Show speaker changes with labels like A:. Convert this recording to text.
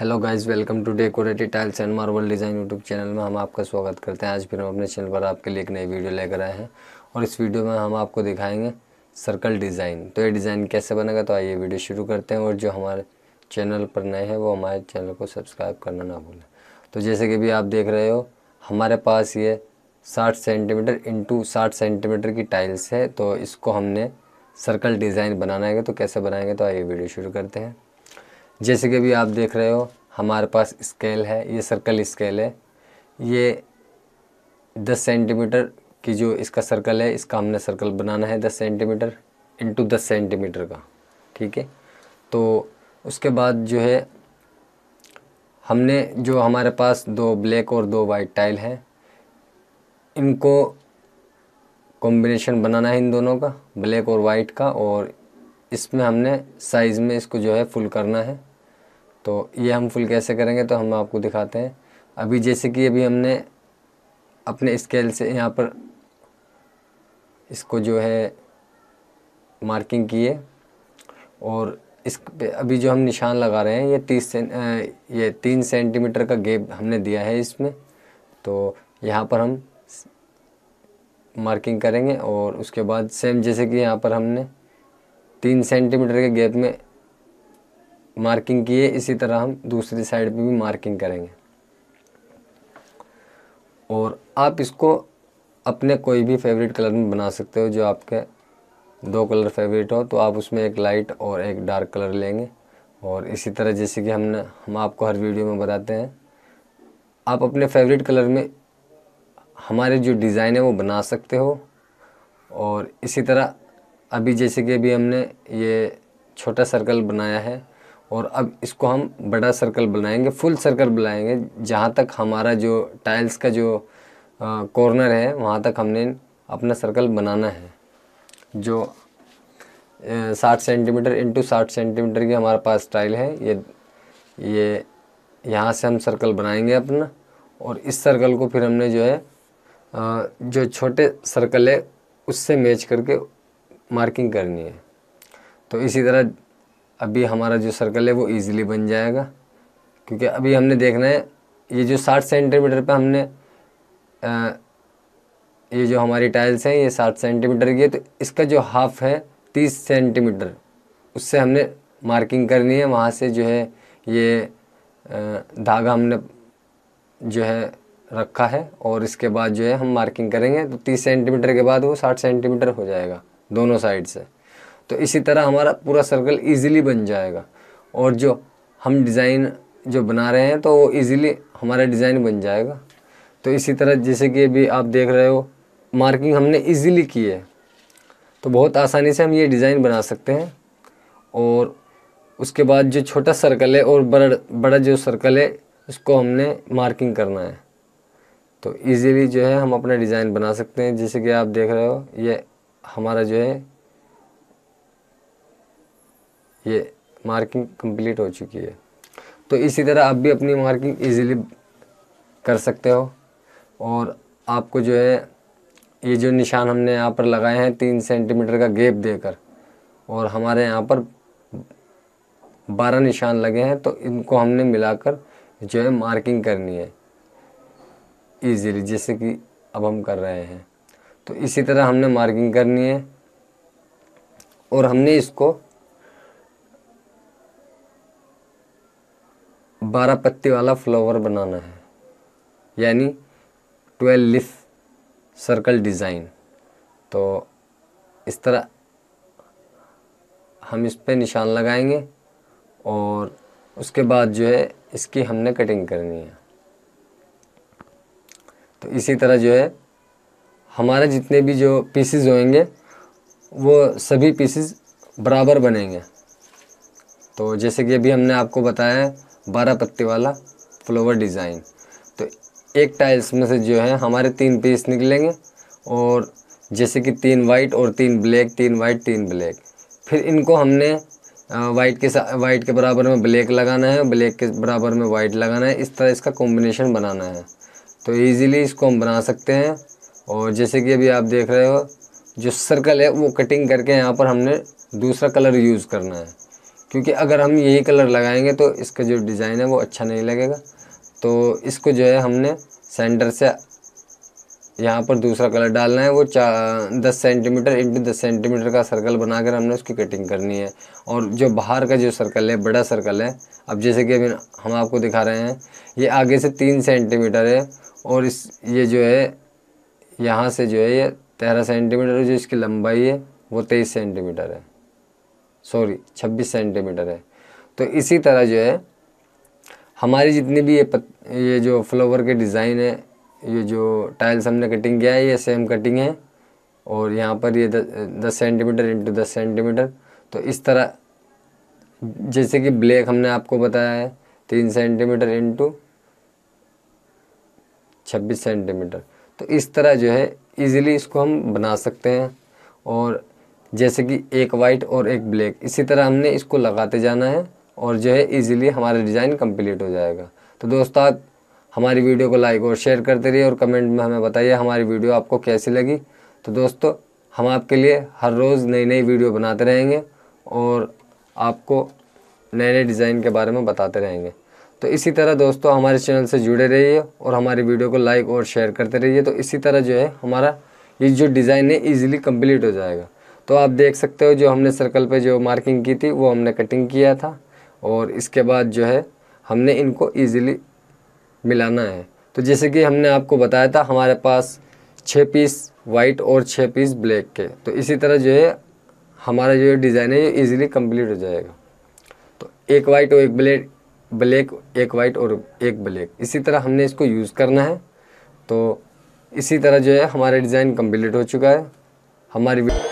A: hello guys welcome to decorative tiles and marble design YouTube channel में हम आपका स्वागत करते हैं आज फिर हम अपने चैनल पर आपके लिए एक नई वीडियो लेकर आए हैं और इस वीडियो में हम आपको दिखाएंगे सर्कल डिज़ाइन तो ये डिज़ाइन कैसे बनेगा तो आइए वीडियो शुरू करते हैं और जो हमारे चैनल पर नए हैं वो हमारे चैनल को सब्सक्राइब करना ना भूलें तो जैसे कि भी आप देख रहे हो हमारे पास ये साठ सेंटीमीटर इंटू साठ सेंटीमीटर की टाइल्स है तो इसको हमने सर्कल डिज़ाइन बनाना है तो कैसे बनाएंगे तो आइए वीडियो शुरू करते हैं जैसे कि अभी आप देख रहे हो हमारे पास स्केल है ये सर्कल स्केल है ये दस सेंटीमीटर की जो इसका सर्कल है इसका हमने सर्कल बनाना है दस सेंटीमीटर इंटू दस सेंटीमीटर का ठीक है तो उसके बाद जो है हमने जो हमारे पास दो ब्लैक और दो वाइट टाइल हैं इनको कॉम्बिनेशन बनाना है इन दोनों का ब्लैक और वाइट का और इसमें हमने साइज़ में इसको जो है फुल करना है तो ये हम फुल कैसे करेंगे तो हम आपको दिखाते हैं अभी जैसे कि अभी हमने अपने स्केल से यहाँ पर इसको जो है मार्किंग की है और इस पे अभी जो हम निशान लगा रहे हैं ये तीस सें ये तीन सेंटीमीटर का गेप हमने दिया है इसमें तो यहाँ पर हम मार्किंग करेंगे और उसके बाद सेम जैसे कि यहाँ पर हमने तीन सेंटीमीटर के गेप में मार्किंग की है इसी तरह हम दूसरी साइड पे भी मार्किंग करेंगे और आप इसको अपने कोई भी फेवरेट कलर में बना सकते हो जो आपके दो कलर फेवरेट हो तो आप उसमें एक लाइट और एक डार्क कलर लेंगे और इसी तरह जैसे कि हमने हम आपको हर वीडियो में बताते हैं आप अपने फेवरेट कलर में हमारे जो डिज़ाइन है वो बना सकते हो और इसी तरह अभी जैसे कि अभी हमने ये छोटा सर्कल बनाया है और अब इसको हम बड़ा सर्कल बनाएंगे फुल सर्कल बनाएंगे जहाँ तक हमारा जो टाइल्स का जो कॉर्नर है वहाँ तक हमने अपना सर्कल बनाना है जो साठ सेंटीमीटर इंटू साठ सेंटीमीटर की हमारे पास टाइल है ये ये यहाँ से हम सर्कल बनाएंगे अपना और इस सर्कल को फिर हमने जो है जो छोटे सर्कल है उससे मैच करके मार्किंग करनी है तो इसी तरह अभी हमारा जो सर्कल है वो ईज़िली बन जाएगा क्योंकि अभी हमने देखना है ये जो साठ सेंटीमीटर पर हमने आ, ये जो हमारी टाइल्स हैं ये साठ सेंटीमीटर की है तो इसका जो हाफ है तीस सेंटीमीटर उससे हमने मार्किंग करनी है वहाँ से जो है ये धागा हमने जो है रखा है और इसके बाद जो है हम मार्किंग करेंगे तो तीस सेंटीमीटर के बाद वो साठ सेंटीमीटर हो जाएगा दोनों साइड से तो इसी तरह हमारा पूरा सर्कल इजीली बन जाएगा और जो हम डिज़ाइन जो बना रहे हैं तो वो ईज़िली हमारा डिज़ाइन बन जाएगा तो इसी तरह जैसे कि अभी आप देख रहे हो मार्किंग हमने ईज़िली की है तो बहुत आसानी से हम ये डिज़ाइन बना सकते हैं और उसके बाद जो छोटा सर्कल है और बड़ा बड़ा जो सर्कल है उसको हमने मार्किंग करना है तो ईज़िली जो है हम अपना डिज़ाइन बना सकते हैं जैसे कि आप देख रहे हो ये हमारा जो है ये मार्किंग कंप्लीट हो चुकी है तो इसी तरह आप भी अपनी मार्किंग इजीली कर सकते हो और आपको जो है ये जो निशान हमने यहाँ पर लगाए हैं तीन सेंटीमीटर का गेप देकर और हमारे यहाँ पर बारह निशान लगे हैं तो इनको हमने मिलाकर जो है मार्किंग करनी है इजीली जैसे कि अब हम कर रहे हैं तो इसी तरह हमने मार्किंग करनी है और हमने इसको बारह पत्ते वाला फ्लावर बनाना है यानी ट्वेल्व लिफ सर्कल डिज़ाइन तो इस तरह हम इस पर निशान लगाएंगे और उसके बाद जो है इसकी हमने कटिंग करनी है तो इसी तरह जो है हमारे जितने भी जो पीसेस होंगे वो सभी पीसेस बराबर बनेंगे तो जैसे कि अभी हमने आपको बताया है बारह पत्ती वाला फ्लोवर डिज़ाइन तो एक टाइल्स में से जो है हमारे तीन पीस निकलेंगे और जैसे कि तीन वाइट और तीन ब्लैक तीन वाइट तीन ब्लैक फिर इनको हमने वाइट के वाइट के बराबर में ब्लैक लगाना है ब्लैक के बराबर में वाइट लगाना है इस तरह इसका कॉम्बिनेशन बनाना है तो इजीली इसको हम बना सकते हैं और जैसे कि अभी आप देख रहे हो जो सर्कल है वो कटिंग करके यहाँ पर हमने दूसरा कलर यूज़ करना है क्योंकि अगर हम यही कलर लगाएंगे तो इसका जो डिज़ाइन है वो अच्छा नहीं लगेगा तो इसको जो है हमने सेंटर से यहाँ पर दूसरा कलर डालना है वो चा दस सेंटीमीटर इंटू दस सेंटीमीटर का सर्कल बनाकर हमने उसकी कटिंग करनी है और जो बाहर का जो सर्कल है बड़ा सर्कल है अब जैसे कि अभी हम आपको दिखा रहे हैं ये आगे से तीन सेंटीमीटर है और इस ये जो है यहाँ से जो है ये तेरह सेंटीमीटर जो इसकी लंबाई है वो तेईस सेंटीमीटर है सॉरी छब्बीस सेंटीमीटर है तो इसी तरह जो है हमारी जितनी भी ये पत, ये जो फ्लोवर के डिज़ाइन है ये जो टाइल्स हमने कटिंग किया है ये सेम कटिंग है और यहाँ पर ये दस सेंटीमीटर इंटू दस सेंटीमीटर तो इस तरह जैसे कि ब्लैक हमने आपको बताया है तीन सेंटीमीटर इंटू छब्बीस सेंटीमीटर तो इस तरह जो है इजीली इसको हम बना सकते हैं और जैसे कि एक वाइट और एक ब्लैक इसी तरह हमने इसको लगाते जाना है और जो है इजीली हमारा डिज़ाइन कंप्लीट हो जाएगा तो दोस्तों आप हमारी वीडियो को लाइक और शेयर करते रहिए और कमेंट में हमें बताइए हमारी वीडियो आपको कैसी लगी तो दोस्तों हम आपके लिए हर रोज़ नई नई वीडियो बनाते रहेंगे और आपको नए नए डिज़ाइन के बारे में बताते रहेंगे तो इसी तरह दोस्तों हमारे चैनल से जुड़े रहिए और हमारी वीडियो को लाइक और शेयर करते रहिए तो इसी तरह जो है हमारा ये जो डिज़ाइन है ईज़िली कम्प्लीट हो जाएगा तो आप देख सकते हो जो हमने सर्कल पे जो मार्किंग की थी वो हमने कटिंग किया था और इसके बाद जो है हमने इनको ईजिली मिलाना है तो जैसे कि हमने आपको बताया था हमारे पास छः पीस वाइट और छः पीस ब्लैक के तो इसी तरह जो है हमारा जो डिज़ाइन है ये ईज़िली कम्प्लीट हो जाएगा तो एक वाइट और एक ब्लैक ब्लैक एक वाइट और एक ब्लैक इसी तरह हमने इसको यूज़ करना है तो इसी तरह जो है हमारा डिज़ाइन कम्प्लीट हो चुका है हमारी